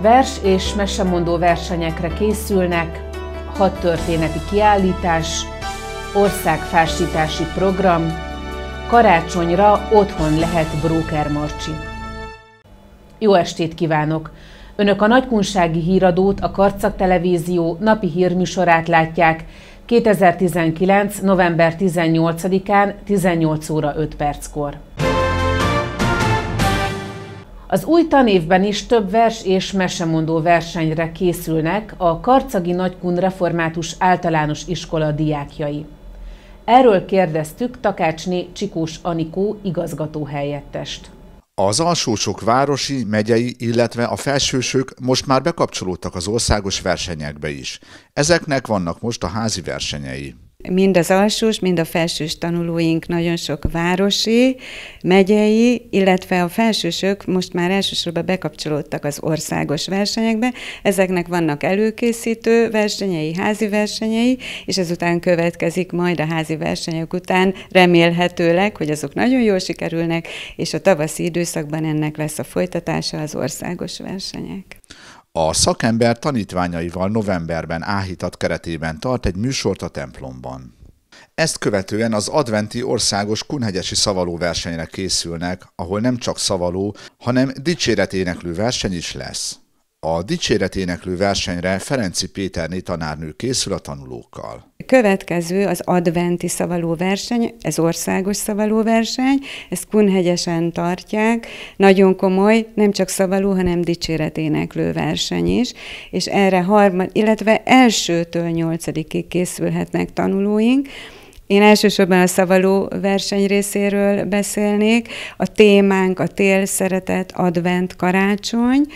vers és mesemondó versenyekre készülnek, hat történeti kiállítás, országfásítási program, karácsonyra otthon lehet Bróker Marcsi. Jó estét kívánok! Önök a nagykunsági híradót, a Karcak Televízió napi hírműsorát látják 2019. november 18-án 18 óra 5 perckor. Az új tanévben is több vers és mesemondó versenyre készülnek a Karcagi Nagykun Református Általános Iskola diákjai. Erről kérdeztük Takácsné Csikós Anikó igazgatóhelyettest. Az alsósok városi, megyei, illetve a felsősök most már bekapcsolódtak az országos versenyekbe is. Ezeknek vannak most a házi versenyei. Mind az alsós, mind a felsős tanulóink nagyon sok városi, megyei, illetve a felsősök most már elsősorban bekapcsolódtak az országos versenyekbe. Ezeknek vannak előkészítő versenyei, házi versenyei, és ezután következik majd a házi versenyek után remélhetőleg, hogy azok nagyon jól sikerülnek, és a tavaszi időszakban ennek lesz a folytatása az országos versenyek. A szakember tanítványaival novemberben áhítat keretében tart egy műsort a templomban. Ezt követően az adventi országos kunhegyesi szavaló versenyre készülnek, ahol nem csak szavaló, hanem dicséreténeklő verseny is lesz. A dicséreténeklő versenyre Ferenci Péterné tanárnő készül a tanulókkal. Következő az adventi szavalóverseny, ez országos szavalóverseny, ezt Kunhegyesen tartják, nagyon komoly, nem csak szavaló, hanem dicséreténeklő verseny is, és erre harmad, illetve elsőtől nyolcadikig készülhetnek tanulóink, én elsősorban a szavaló verseny részéről beszélnék. A témánk a tél, szeretet, advent, karácsony.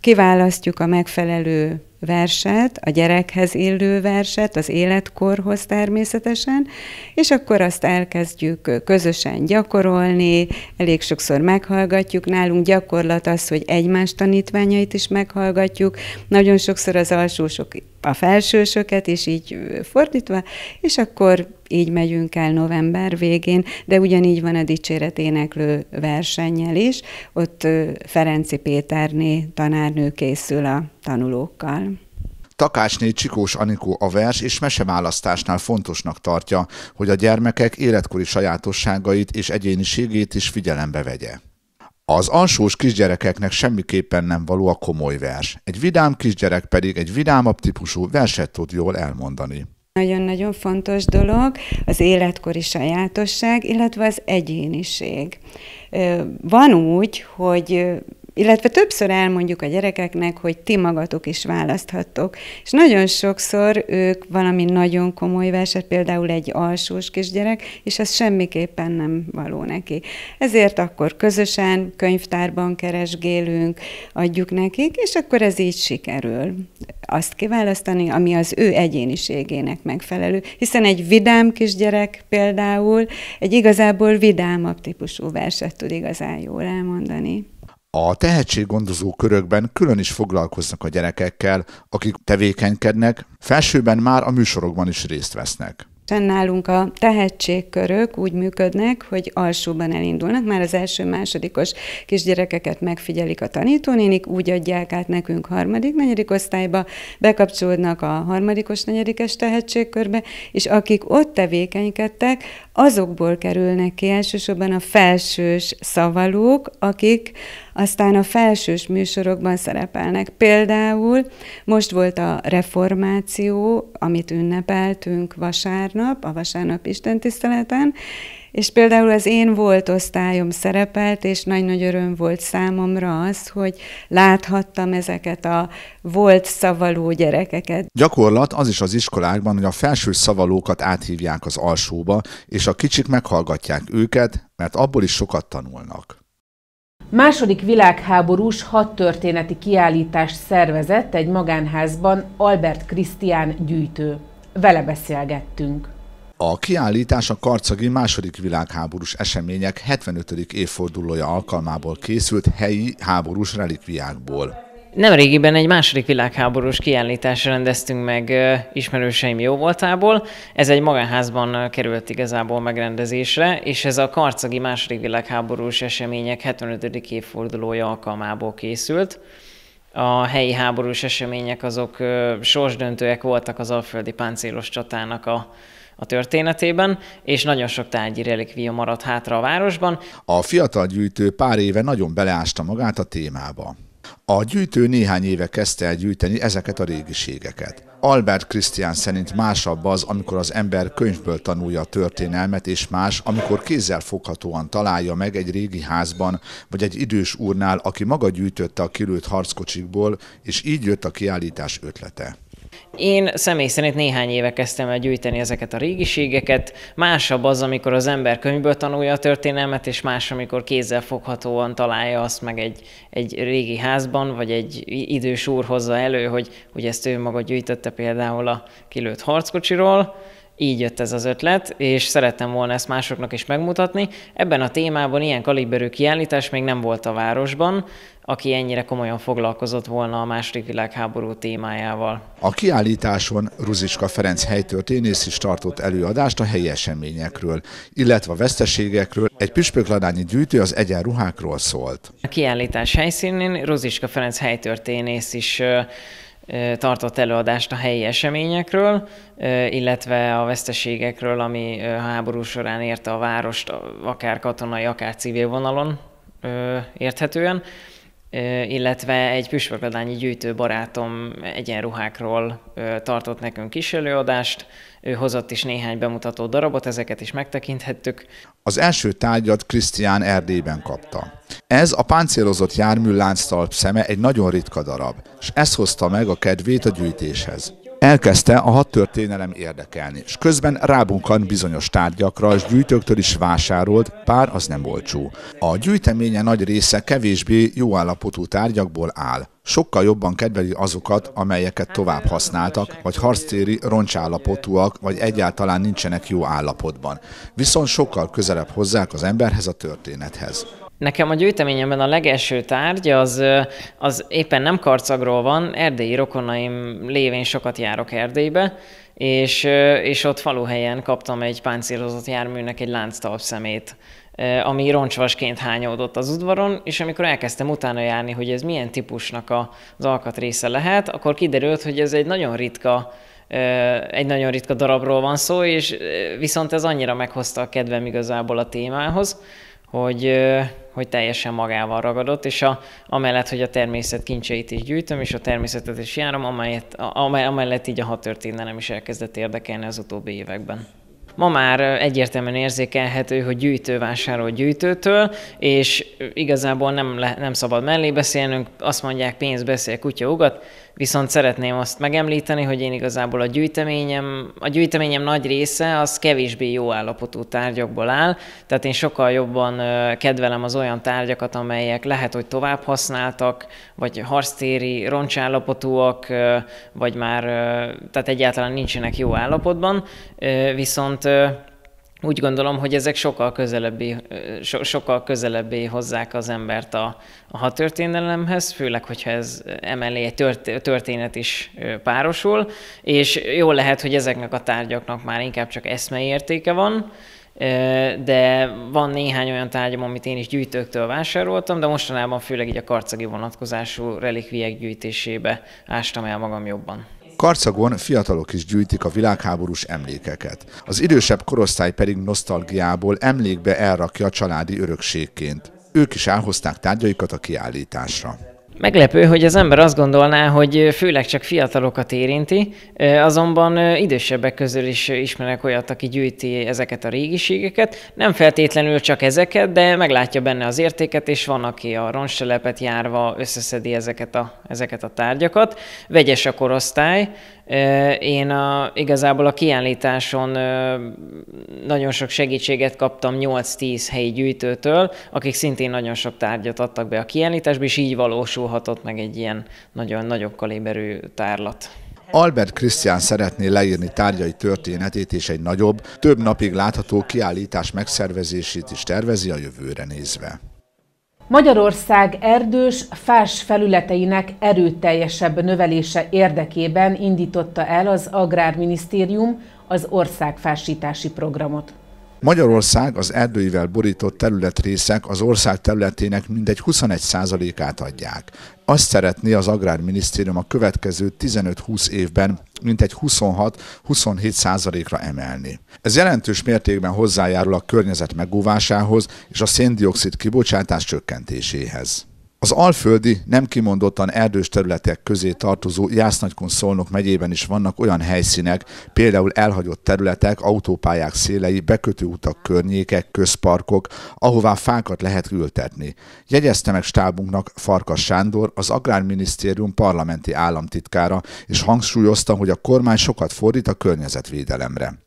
Kiválasztjuk a megfelelő verset, a gyerekhez illő verset, az életkorhoz természetesen, és akkor azt elkezdjük közösen gyakorolni, elég sokszor meghallgatjuk, nálunk gyakorlat az, hogy egymás tanítványait is meghallgatjuk, nagyon sokszor az alsósok a felsősöket, és így fordítva, és akkor így megyünk el november végén, de ugyanígy van a dicséret éneklő versennyel is, ott Ferenci Péterné tanárnő készül a tanulókkal. Takásné Csikós Anikó a vers és meseválasztásnál fontosnak tartja, hogy a gyermekek életkori sajátosságait és egyéniségét is figyelembe vegye. Az alsós kisgyerekeknek semmiképpen nem való a komoly vers, egy vidám kisgyerek pedig egy vidámabb típusú verset tud jól elmondani. Nagyon-nagyon fontos dolog az életkori sajátosság, illetve az egyéniség. Van úgy, hogy illetve többször elmondjuk a gyerekeknek, hogy ti magatok is választhattok. És nagyon sokszor ők valami nagyon komoly verset, például egy alsós kisgyerek, és ez semmiképpen nem való neki. Ezért akkor közösen könyvtárban keresgélünk, adjuk nekik, és akkor ez így sikerül. Azt kiválasztani, ami az ő egyéniségének megfelelő. Hiszen egy vidám kisgyerek például egy igazából vidámabb típusú verset tud igazán jól elmondani. A tehetséggondozó körökben külön is foglalkoznak a gyerekekkel, akik tevékenykednek, felsőben már a műsorokban is részt vesznek. Fennállunk a tehetségkörök úgy működnek, hogy alsóban elindulnak, már az első-másodikos kisgyerekeket megfigyelik a tanítónénik, úgy adják át nekünk harmadik-negyedik osztályba, bekapcsolódnak a harmadikos-negyedikes tehetségkörbe, és akik ott tevékenykedtek, azokból kerülnek ki elsősorban a felsős szavalók, akik aztán a felsős műsorokban szerepelnek. Például most volt a reformáció, amit ünnepeltünk vasárnap, a vasárnap istentiszteleten, és például az én volt osztályom szerepelt, és nagy-nagy öröm volt számomra az, hogy láthattam ezeket a volt szavaló gyerekeket. Gyakorlat az is az iskolákban, hogy a felső szavalókat áthívják az alsóba, és a kicsik meghallgatják őket, mert abból is sokat tanulnak. Második világháborús hat történeti kiállítást szervezett egy magánházban Albert Krisztián gyűjtő. Vele beszélgettünk. A kiállítás a karcagi második világháborús események 75. évfordulója alkalmából készült helyi háborús relikviákból. Nemrégiben egy második világháborús kiállítást rendeztünk meg ismerőseim jó voltából. Ez egy magánházban került igazából megrendezésre, és ez a karcagi második világháborús események 75. évfordulója alkalmából készült. A helyi háborús események azok sorsdöntőek voltak az alföldi páncélos csatának a a történetében, és nagyon sok tárgyi relikvia maradt hátra a városban. A fiatal gyűjtő pár éve nagyon beleásta magát a témába. A gyűjtő néhány éve kezdte el gyűjteni ezeket a régiségeket. Albert Christian szerint másabb az, amikor az ember könyvből tanulja a történelmet, és más, amikor kézzel foghatóan találja meg egy régi házban, vagy egy idős úrnál, aki maga gyűjtötte a kilőtt harckocsikból, és így jött a kiállítás ötlete. Én személy szerint néhány éve kezdtem el gyűjteni ezeket a régiségeket. Másabb az, amikor az ember könyvből tanulja a történelmet, és más, amikor kézzel foghatóan találja azt meg egy, egy régi házban, vagy egy idős úr hozza elő, hogy, hogy ezt ő maga gyűjtötte például a kilőtt harckocsiról így jött ez az ötlet, és szerettem volna ezt másoknak is megmutatni. Ebben a témában ilyen kaliberű kiállítás még nem volt a városban, aki ennyire komolyan foglalkozott volna a második világháború témájával. A kiállításon Ruzicska Ferenc helytörténész is tartott előadást a helyi eseményekről, illetve a veszteségekről, egy püspökladányi gyűjtő az egyenruhákról szólt. A kiállítás helyszínén Ruzicska Ferenc helytörténész is tartott előadást a helyi eseményekről, illetve a veszteségekről, ami háború során érte a várost, akár katonai, akár civil vonalon érthetően, illetve egy püspökladányi gyűjtő barátom egyenruhákról tartott nekünk kis előadást, ő hozott is néhány bemutató darabot, ezeket is megtekinthettük. Az első tárgyat Krisztián Erdélyben kapta. Ez a páncélozott jármű lánctalp szeme egy nagyon ritka darab, és ez hozta meg a kedvét a gyűjtéshez. Elkezdte a hat történelem érdekelni, és közben rábunkant bizonyos tárgyakra, és gyűjtőktől is vásárolt, pár az nem olcsó. A gyűjteménye nagy része kevésbé jó állapotú tárgyakból áll. Sokkal jobban kedveli azokat, amelyeket tovább használtak, vagy harctéri roncsállapotúak, vagy egyáltalán nincsenek jó állapotban. Viszont sokkal közelebb hozzák az emberhez a történethez. Nekem a gyűjteményemben a legelső tárgy az, az éppen nem karcagról van, erdélyi rokonaim lévén sokat járok Erdélybe, és, és ott faluhelyen kaptam egy páncélozott járműnek egy szemét, ami roncsvasként hányódott az udvaron, és amikor elkezdtem utána járni, hogy ez milyen típusnak az alkatrésze lehet, akkor kiderült, hogy ez egy nagyon ritka egy nagyon ritka darabról van szó, és viszont ez annyira meghozta a kedvem igazából a témához, hogy hogy teljesen magával ragadott, és a, amellett, hogy a természet kincseit is gyűjtöm, és a természetet is járom, amelyet, amellett így a hat történelem is elkezdett érdekelni az utóbbi években. Ma már egyértelműen érzékelhető, hogy gyűjtő vásárol gyűjtőtől, és igazából nem, le, nem szabad mellé beszélnünk, azt mondják pénz beszél, kutya ugat, viszont szeretném azt megemlíteni, hogy én igazából a gyűjteményem, a gyűjteményem nagy része az kevésbé jó állapotú tárgyakból áll, tehát én sokkal jobban kedvelem az olyan tárgyakat, amelyek lehet, hogy tovább használtak, vagy harctéri, roncsállapotúak, vagy már tehát egyáltalán nincsenek jó állapotban, viszont viszont úgy gondolom, hogy ezek sokkal közelebbi, so, sokkal közelebbi hozzák az embert a, a hat történelemhez, főleg, hogyha ez emellé egy tört, történet is párosul, és jó lehet, hogy ezeknek a tárgyaknak már inkább csak eszmei értéke van, de van néhány olyan tárgyam, amit én is gyűjtőktől vásároltam, de mostanában főleg így a karcagi vonatkozású relikviek gyűjtésébe ástam el magam jobban. Karcagon fiatalok is gyűjtik a világháborús emlékeket. Az idősebb korosztály pedig nosztalgiából emlékbe elrakja a családi örökségként. Ők is elhozták tárgyaikat a kiállításra. Meglepő, hogy az ember azt gondolná, hogy főleg csak fiatalokat érinti, azonban idősebbek közül is ismerek olyat, aki gyűjti ezeket a régiségeket. Nem feltétlenül csak ezeket, de meglátja benne az értéket, és van, aki a ronstelepet járva összeszedi ezeket a, ezeket a tárgyakat. Vegyes a korosztály, én a, igazából a kiállításon nagyon sok segítséget kaptam 8-10 helyi gyűjtőtől, akik szintén nagyon sok tárgyat adtak be a kiállításba, és így valósulhatott meg egy ilyen nagyon nagyobb kaliberű tárlat. Albert Krisztián szeretné leírni tárgyai történetét és egy nagyobb, több napig látható kiállítás megszervezését is tervezi a jövőre nézve. Magyarország erdős, fás felületeinek erőteljesebb növelése érdekében indította el az Agrárminisztérium az országfásítási programot. Magyarország az erdőivel borított területrészek az ország területének mindegy 21%-át adják. Azt szeretné az Agrárminisztérium a következő 15-20 évben mintegy 26-27 százalékra emelni. Ez jelentős mértékben hozzájárul a környezet megóvásához és a széndiokszid kibocsátás csökkentéséhez. Az alföldi, nem kimondottan erdős területek közé tartozó Jásznagykun Szolnok megyében is vannak olyan helyszínek, például elhagyott területek, autópályák szélei, bekötőutak környékek, közparkok, ahová fákat lehet ültetni. Jegyezte meg stábunknak Farkas Sándor, az Agrárminisztérium parlamenti államtitkára, és hangsúlyozta, hogy a kormány sokat fordít a környezetvédelemre.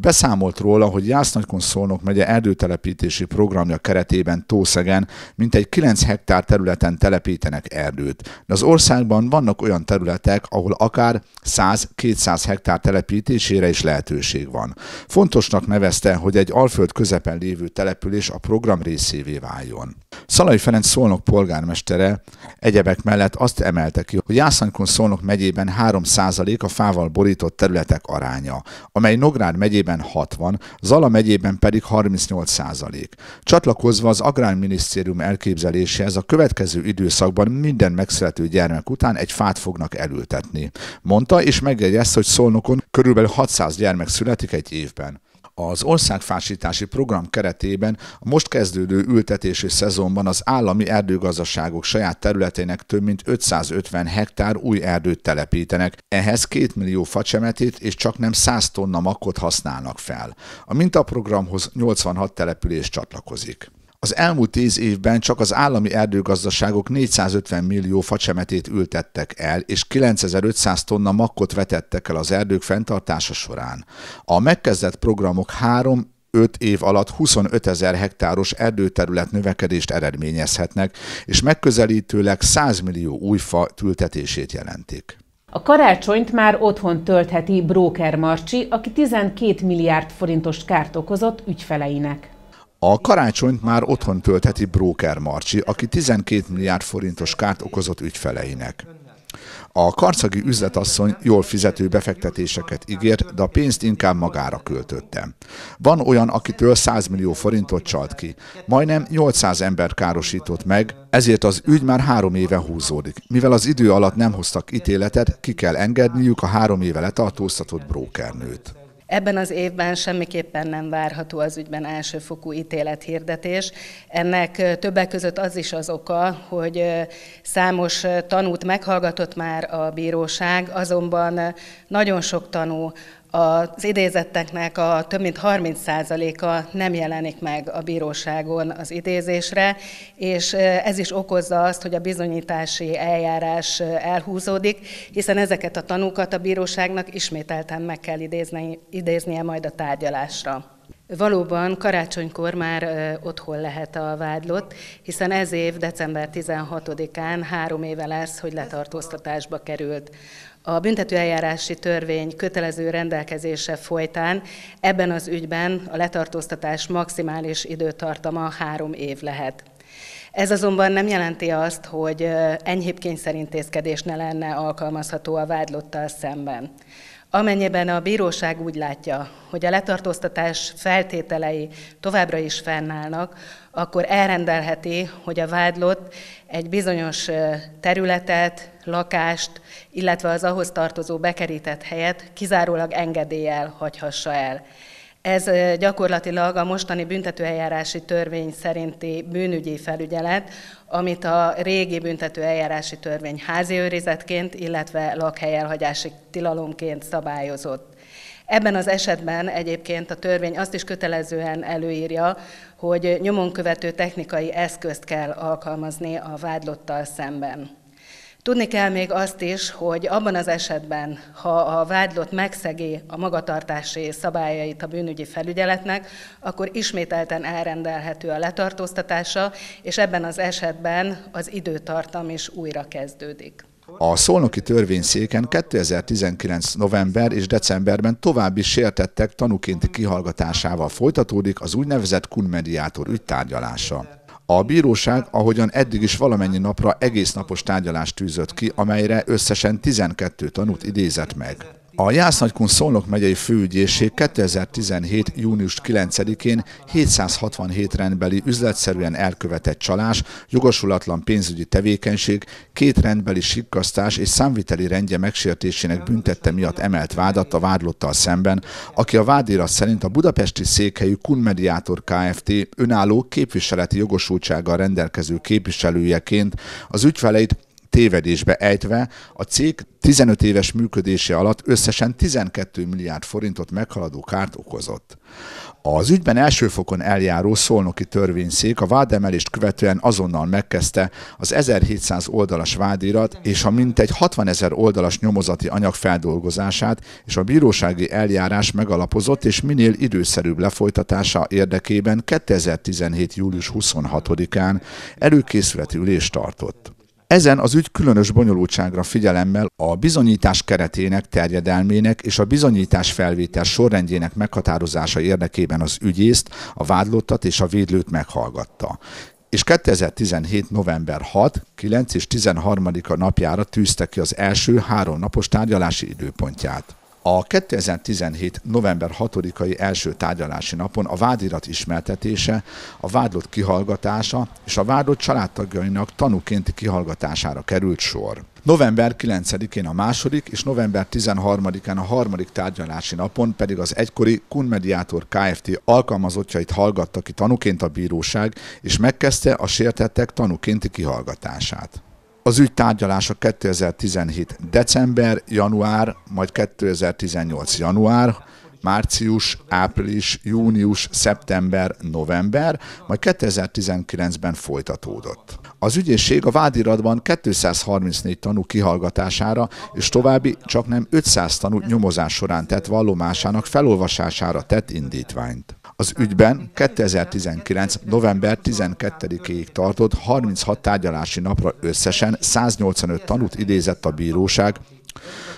Beszámolt róla, hogy Jász-Nagykonszolnok megye erdőtelepítési programja keretében Tószegen mintegy 9 hektár területen telepítenek erdőt, de az országban vannak olyan területek, ahol akár 100-200 hektár telepítésére is lehetőség van. Fontosnak nevezte, hogy egy alföld közepen lévő település a program részévé váljon. Szalai Ferenc Szolnok polgármestere egyebek mellett azt emelte ki, hogy Jászánykon Szolnok megyében 3% a fával borított területek aránya, amely Nográd megyében megyében 60, Zala megyében pedig 38 százalék. Csatlakozva az Agrárminisztérium elképzeléséhez a következő időszakban minden megszülető gyermek után egy fát fognak elültetni. Mondta és megjegyezte, hogy Szolnokon körülbelül 600 gyermek születik egy évben. Az országfásítási program keretében a most kezdődő ültetési szezonban az állami erdőgazdaságok saját területének több mint 550 hektár új erdőt telepítenek. Ehhez 2 millió facsemetét és csak nem 100 tonna makot használnak fel. A mintaprogramhoz 86 település csatlakozik. Az elmúlt tíz évben csak az állami erdőgazdaságok 450 millió facsemetét ültettek el, és 9500 tonna makkot vetettek el az erdők fenntartása során. A megkezdett programok három 5 év alatt 25 ezer hektáros erdőterület növekedést eredményezhetnek, és megközelítőleg 100 millió új fa tültetését jelentik. A karácsonyt már otthon töltheti Bróker Marcsi, aki 12 milliárd forintos kárt okozott ügyfeleinek. A karácsonyt már otthon töltheti broker Marcsi, aki 12 milliárd forintos kárt okozott ügyfeleinek. A karcagi üzletasszony jól fizető befektetéseket ígért, de a pénzt inkább magára költötte. Van olyan, akitől 100 millió forintot csalt ki. Majdnem 800 ember károsított meg, ezért az ügy már három éve húzódik. Mivel az idő alatt nem hoztak ítéletet, ki kell engedniük a három éve letartóztatott brókernőt. Ebben az évben semmiképpen nem várható az ügyben elsőfokú ítélethirdetés. Ennek többek között az is az oka, hogy számos tanút meghallgatott már a bíróság, azonban nagyon sok tanú az idézetteknek a több mint 30%-a nem jelenik meg a bíróságon az idézésre, és ez is okozza azt, hogy a bizonyítási eljárás elhúzódik, hiszen ezeket a tanúkat a bíróságnak ismételten meg kell idézni, idéznie majd a tárgyalásra. Valóban karácsonykor már otthon lehet a vádlott, hiszen ez év december 16-án három éve lesz, hogy letartóztatásba került a büntetőeljárási törvény kötelező rendelkezése folytán ebben az ügyben a letartóztatás maximális időtartama három év lehet. Ez azonban nem jelenti azt, hogy enyhébb kényszerintézkedés ne lenne alkalmazható a vádlottal szemben. Amennyiben a bíróság úgy látja, hogy a letartóztatás feltételei továbbra is fennállnak, akkor elrendelheti, hogy a vádlott egy bizonyos területet, lakást, illetve az ahhoz tartozó bekerített helyet kizárólag engedéllyel hagyhassa el. Ez gyakorlatilag a mostani büntetőeljárási törvény szerinti bűnügyi felügyelet, amit a régi büntetőeljárási törvény házi őrizetként, illetve lakhelyelhagyási tilalomként szabályozott. Ebben az esetben egyébként a törvény azt is kötelezően előírja, hogy nyomon követő technikai eszközt kell alkalmazni a vádlottal szemben. Tudni kell még azt is, hogy abban az esetben, ha a vádlott megszegi a magatartási szabályait a bűnügyi felügyeletnek, akkor ismételten elrendelhető a letartóztatása, és ebben az esetben az időtartam is újra kezdődik. A szolnoki törvényszéken 2019. november és decemberben további sértettek tanúkénti kihallgatásával folytatódik az úgynevezett kunmediátor ügytárgyalása. A bíróság, ahogyan eddig is valamennyi napra egész napos tárgyalást tűzött ki, amelyre összesen 12 tanút idézett meg. A Jász-Nagykun Szolnok megyei főügyészség 2017. június 9-én 767 rendbeli üzletszerűen elkövetett csalás, jogosulatlan pénzügyi tevékenység, két rendbeli sikkasztás és számviteli rendje megsértésének büntette miatt emelt vádat a vádlottal szemben, aki a vádírat szerint a budapesti székhelyű Kun Mediátor Kft. önálló képviseleti jogosultsággal rendelkező képviselőjeként az ügyfeleit tévedésbe ejtve, a cég 15 éves működése alatt összesen 12 milliárd forintot meghaladó kárt okozott. Az ügyben első fokon eljáró szolnoki törvényszék a vádemelést követően azonnal megkezdte az 1700 oldalas vádirat és a mintegy 60 ezer oldalas nyomozati anyag feldolgozását, és a bírósági eljárás megalapozott és minél időszerűbb lefolytatása érdekében 2017. július 26-án előkészületi ülést tartott. Ezen az ügy különös bonyolultságra figyelemmel a bizonyítás keretének, terjedelmének és a bizonyítás felvétel sorrendjének meghatározása érdekében az ügyészt, a vádlottat és a védlőt meghallgatta és 2017. november 6, 9 és 13 napjára tűzte ki az első három napos tárgyalási időpontját. A 2017. november 6-ai első tárgyalási napon a vádirat ismertetése, a vádlott kihallgatása és a vádlott családtagjainak tanúkénti kihallgatására került sor. November 9-én a második és november 13-án a harmadik tárgyalási napon pedig az egykori Kun Mediátor Kft. alkalmazottjait hallgatta ki tanúként a bíróság, és megkezdte a sértettek tanúkénti kihallgatását. Az ügy tárgyalása 2017. december, január, majd 2018. január, március, április, június, szeptember, november, majd 2019-ben folytatódott. Az ügyészség a vádiratban 234 tanú kihallgatására és további csak nem 500 tanú nyomozás során tett vallomásának felolvasására tett indítványt. Az ügyben 2019. november 12-ig tartott 36 tárgyalási napra összesen 185 tanút idézett a bíróság,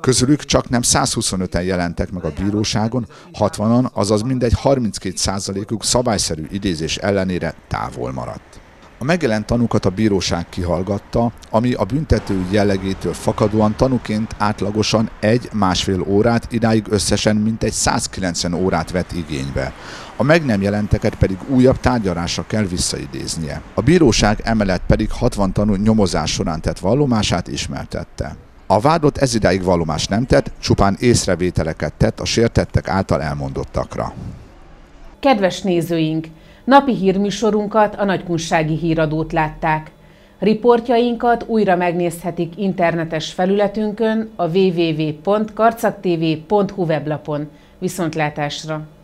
Közülük csak nem 125-en jelentek meg a bíróságon, 60-an, azaz mindegy 32%-uk szabályszerű idézés ellenére távol maradt. A megjelent tanúkat a bíróság kihallgatta, ami a büntető jellegétől fakadóan tanuként átlagosan egy-másfél órát, idáig összesen mintegy 190 órát vett igénybe. A meg nem jelenteket pedig újabb tárgyalásra kell visszaidéznie. A bíróság emellett pedig 60 tanú nyomozás során tett vallomását ismertette. A vádott ezidáig vallomást nem tett, csupán észrevételeket tett a sértettek által elmondottakra. Kedves nézőink! Napi hírműsorunkat, a Nagykunsági Híradót látták. Riportjainkat újra megnézhetik internetes felületünkön a www.karcaktv.hu weblapon. Viszontlátásra!